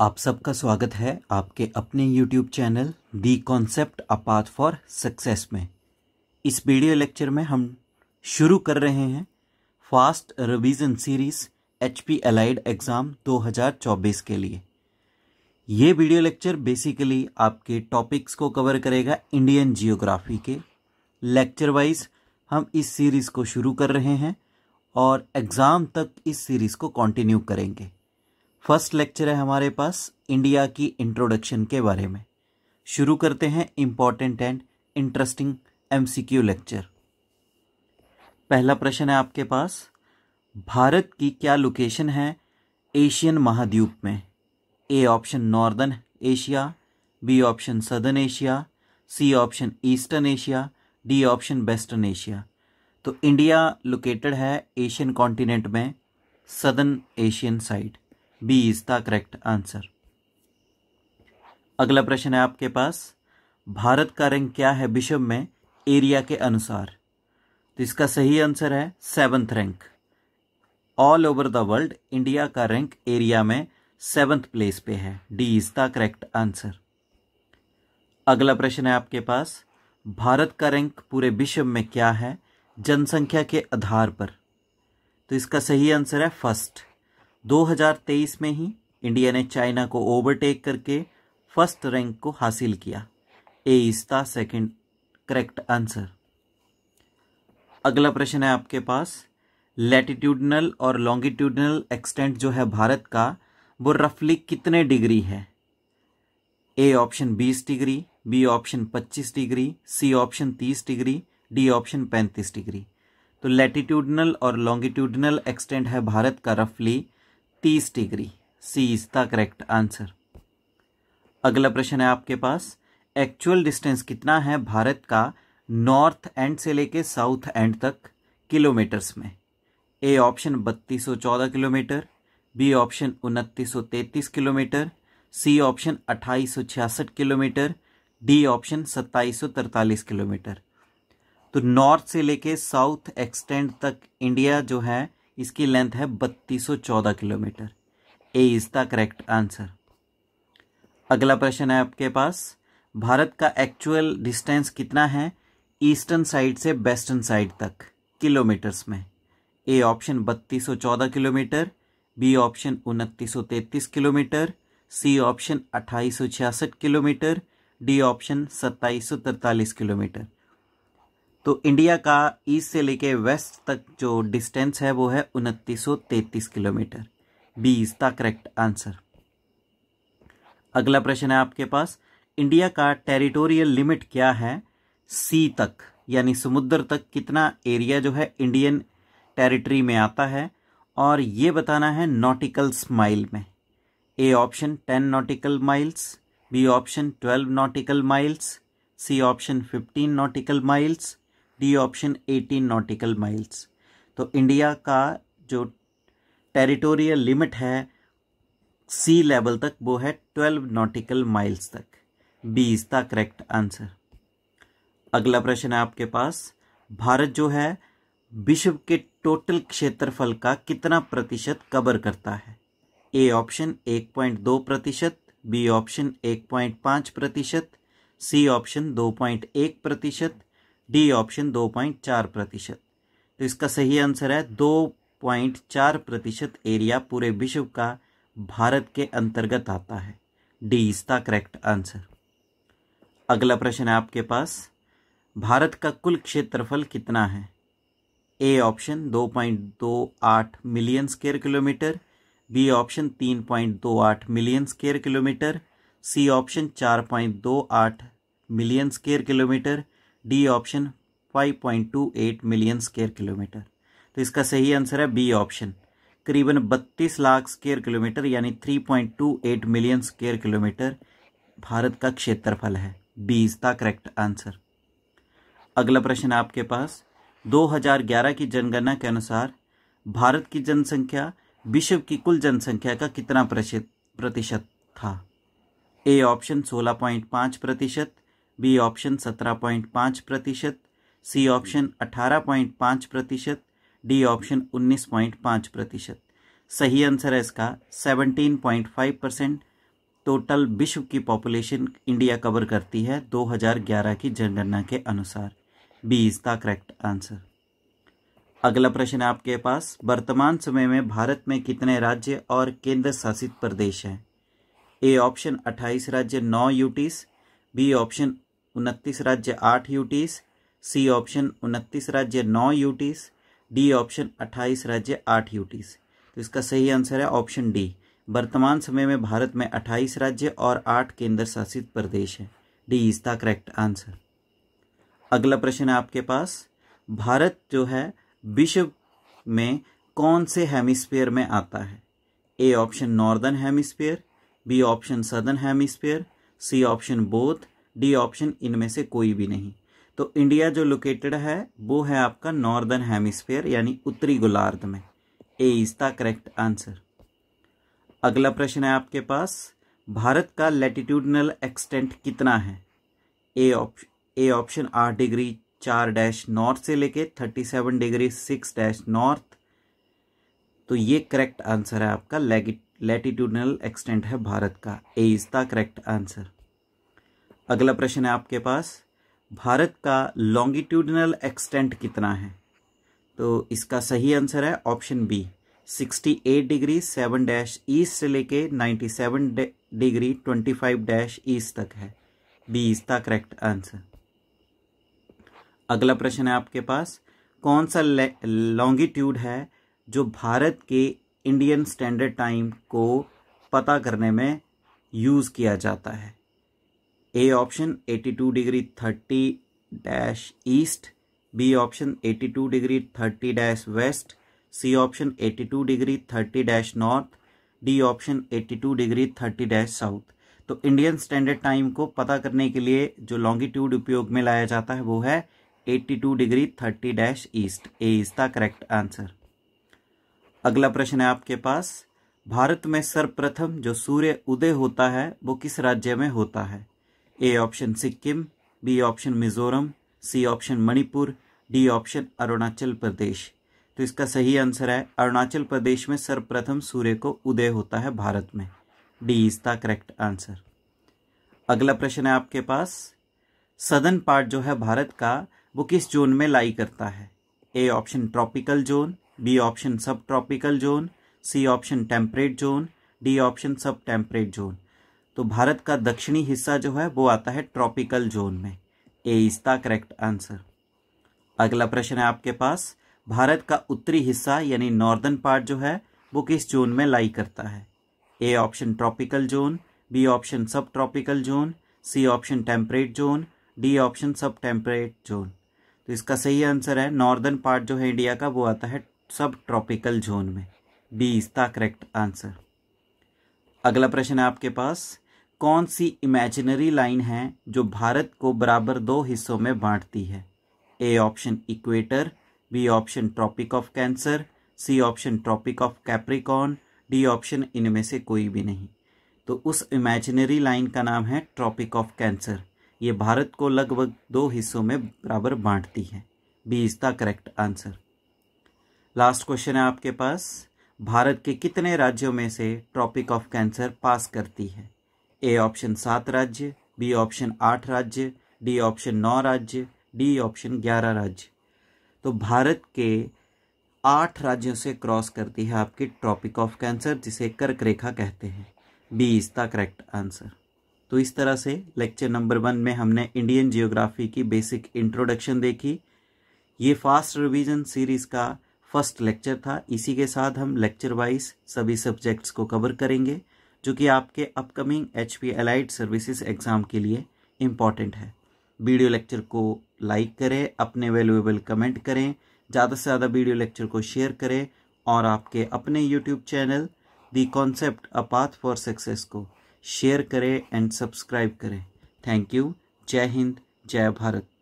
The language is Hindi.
आप सबका स्वागत है आपके अपने YouTube channel the concept a path for success में इस वीडियो लेक्चर में हम शुरू कर रहे हैं fast revision series H P allied exam 2024 के लिए ये वीडियो लेक्चर बेसिकली आपके टॉपिक्स को कवर करेगा इंडियन जियोग्राफी के लेक्चर वाइज हम इस सीरीज़ को शुरू कर रहे हैं और एग्ज़ाम तक इस सीरीज़ को कंटिन्यू करेंगे फर्स्ट लेक्चर है हमारे पास इंडिया की इंट्रोडक्शन के बारे में शुरू करते हैं important and interesting MCQ lecture पहला प्रश्न है आपके पास भारत की क्या लोकेशन है एशियन महाद्वीप में A option northern Asia B option southern Asia C option eastern Asia D option western Asia तो इंडिया लोकेटेड है एशियन कॉन्टिनेंट में southern Asian side B is the correct answer अगला प्रश्न है आपके पास भारत का रैंक क्या है विश्व में एरिया के अनुसार तो इसका सही आंसर है seventh rank all over the world India का रैंक एरिया में सेवंथ प्लेस पे है D is the correct answer अगला प्रश्न है आपके पास भारत का रैंक पूरे विश्व में क्या है जनसंख्या के आधार पर तो इसका सही आंसर है फर्स्ट 2023 में ही इंडिया ने चाइना को ओवरटेक करके फर्स्ट रैंक को हासिल किया A is the second correct answer अगला प्रश्न है आपके पास लेटिट्यूडनल और लॉन्गिट्यूडनल एक्सटेंट जो है भारत का वो रफली कितने डिग्री है A option 20 degree B option 25 degree C option 30 degree D option 35 degree तो लेटिट्यूडनल और लॉन्गिट्यूडनल एक्सटेंट है भारत का रफली तीस degree C is the correct answer अगला प्रश्न है आपके पास एक्चुअल डिस्टेंस कितना है भारत का नॉर्थ एंड से लेके साउथ एंड तक किलोमीटर्स में A option 3214 kilometre B option तैतीस किलोमीटर सी ऑप्शन छियासठ किलोमीटर डी ऑप्शन 2743 किलोमीटर तो नॉर्थ से लेके साउथ एक्सटेंड तक इंडिया जो है इसकी लेंथ है 3214 kilometre A is the correct answer अगला प्रश्न है आपके पास भारत का एक्चुअल डिस्टेंस कितना है ईस्टर्न साइड से वेस्टर्न साइड तक किलोमीटर्स में A option 3214 kilometre B option तैतीस किलोमीटर सी ऑप्शन छियासठ किलोमीटर डी ऑप्शन 2743 किलोमीटर तो इंडिया का ईस्ट से लेके वेस्ट तक जो डिस्टेंस है वो है उनतीस kilometre B is the correct answer अगला प्रश्न है आपके पास इंडिया का टेरिटोरियल लिमिट क्या है सी तक यानी समुद्र तक कितना एरिया जो है इंडियन टेरिटरी में आता है और ये बताना है नॉटिकल माइल में A option ten nautical miles B option twelve nautical miles C option fifteen nautical miles D option 18 nautical miles तो इंडिया का जो टेरिटोरियल लिमिट है सी लेवल तक वो है 12 नॉटिकल माइल्स तक B is the correct answer अगला प्रश्न है आपके पास भारत जो है विश्व के टोटल क्षेत्रफल का कितना प्रतिशत कवर करता है ए ऑप्शन 1.2 प्रतिशत बी ऑप्शन 1.5 प्रतिशत सी ऑप्शन 2.1 प्रतिशत डी ऑप्शन दो पॉइंट चार प्रतिशत तो इसका सही आंसर है दो पॉइंट चार प्रतिशत एरिया पूरे विश्व का भारत के अंतर्गत आता है D is the correct answer अगला प्रश्न है आपके पास भारत का कुल क्षेत्रफल कितना है ए ऑप्शन दो पॉइंट दो आठ million square kilometre B option तीन पॉइंट दो आठ million square kilometre C option चार पॉइंट दो आठ million square kilometre D option 5.28 million square kilometre तो इसका सही आंसर है बी ऑप्शन करीबन 32 लाख स्क्वेयर किलोमीटर यानी 3.28 मिलियन स्क्वेयर किलोमीटर भारत का क्षेत्रफल है B is the correct answer अगला प्रश्न आपके पास 2011 की जनगणना के अनुसार भारत की जनसंख्या विश्व की कुल जनसंख्या का कितना प्रतिशत था ए ऑप्शन 16.5 प्रतिशत बी ऑप्शन 17.5 प्रतिशत सी ऑप्शन 18.5 प्रतिशत डी ऑप्शन 19.5 प्रतिशत सही आंसर है इसका 17.5 परसेंट टोटल विश्व की पॉपुलेशन इंडिया कवर करती है 2011 की जनगणना के अनुसार B is the correct answer अगला प्रश्न आपके पास वर्तमान समय में भारत में कितने राज्य और केंद्र शासित प्रदेश हैं ए ऑप्शन 28 राज्य नौ यूटीस बी ऑप्शन उनतीस राज्य आठ यूटीस सी ऑप्शन उनतीस राज्य नौ यूटीस डी ऑप्शन अट्ठाईस राज्य आठ यूटीस तो इसका सही आंसर है ऑप्शन डी वर्तमान समय में भारत में अट्ठाईस राज्य और आठ केंद्र शासित प्रदेश हैं D is the correct answer अगला प्रश्न है आपके पास भारत जो है विश्व में कौन से हेमिस्फीयर में आता है A option northern hemisphere B option southern hemisphere C option both D option इनमें से कोई भी नहीं तो इंडिया जो लोकेटेड है वो है आपका नॉर्दर्न हेमिस्फेयर यानी उत्तरी गोलार्ध में A is the correct answer अगला प्रश्न है आपके पास भारत का लेटिट्यूडनल एक्सटेंट कितना है ए ऑप्शन ए ऑप्शन आठ डिग्री चार डैश नॉर्थ से लेके thirty seven degree six dash north तो ये करेक्ट आंसर है आपका लेटिट्यूडनल एक्सटेंट है भारत का A is the correct answer अगला प्रश्न है आपके पास भारत का लॉन्गिट्यूडनल एक्सटेंट कितना है तो इसका सही आंसर है option B 68 degree 7 dash east से लेके 97 डिग्री 25 डैश ईस्ट तक है बी इसका करेक्ट आंसर अगला प्रश्न है आपके पास कौन सा लॉन्गिट्यूड है जो भारत के इंडियन स्टैंडर्ड टाइम को पता करने में यूज़ किया जाता है A option 82 degree 30 dash east B option 82 degree 30 dash west C option 82 degree 30 dash north D option 82 degree 30 dash south तो इंडियन स्टैंडर्ड टाइम को पता करने के लिए जो लॉन्गिट्यूड उपयोग में लाया जाता है वो है 82 degree 30 dash east A is the correct answer अगला प्रश्न है आपके पास भारत में सर्वप्रथम जो सूर्य उदय होता है वो किस राज्य में होता है A option Sikkim B option Mizoram C option Manipur D option Arunachal Pradesh तो इसका सही आंसर है अरुणाचल प्रदेश में सर्वप्रथम सूर्य को उदय होता है भारत में D is the correct answer अगला प्रश्न है आपके पास सदन पार्ट जो है भारत का वो किस जोन में लाई करता है A option tropical zone B option sub tropical zone C option temperate zone D option sub temperate zone तो भारत का दक्षिणी हिस्सा जो है वो आता है ट्रॉपिकल जोन में A is the correct answer अगला प्रश्न है आपके पास भारत का उत्तरी हिस्सा यानी नॉर्दर्न पार्ट जो है वो किस जोन में लाई करता है A option tropical zone B option sub tropical zone C option temperate zone D option sub temperate zone तो इसका सही आंसर है नॉर्दर्न पार्ट जो है इंडिया का वो आता है सब ट्रॉपिकल जोन में B is the correct answer अगला प्रश्न है आपके पास कौन सी इमेजिनरी लाइन है जो भारत को बराबर दो हिस्सों में बांटती है A option equator B option tropic of cancer C option tropic of capricorn D option इनमें से कोई भी नहीं तो उस इमेजिनरी लाइन का नाम है ट्रॉपिक ऑफ कैंसर ये भारत को लगभग दो हिस्सों में बराबर बांटती है B is the correct answer last question है आपके पास भारत के कितने राज्यों में से ट्रॉपिक ऑफ कैंसर पास करती है ए ऑप्शन सात राज्य बी ऑप्शन आठ राज्य डी ऑप्शन नौ राज्य डी ऑप्शन ग्यारह राज्य तो भारत के आठ राज्यों से क्रॉस करती है आपकी ट्रॉपिक ऑफ कैंसर जिसे कर्क रेखा कहते हैं B is the correct answer तो इस तरह से लेक्चर नंबर वन में हमने इंडियन जियोग्राफी की बेसिक इंट्रोडक्शन देखी ये फास्ट रिवीजन सीरीज़ का फर्स्ट लेक्चर था इसी के साथ हम लेक्चर वाइज सभी सब्जेक्ट्स को कवर करेंगे जो कि आपके upcoming H P allied services exam के लिए इम्पॉर्टेंट है वीडियो लेक्चर को लाइक करें अपने वैल्यूएबल कमेंट करें ज़्यादा से ज़्यादा वीडियो लेक्चर को शेयर करें और आपके अपने YouTube channel the concept a path for success को शेयर करें एंड सब्सक्राइब करें थैंक यू जय हिंद जय भारत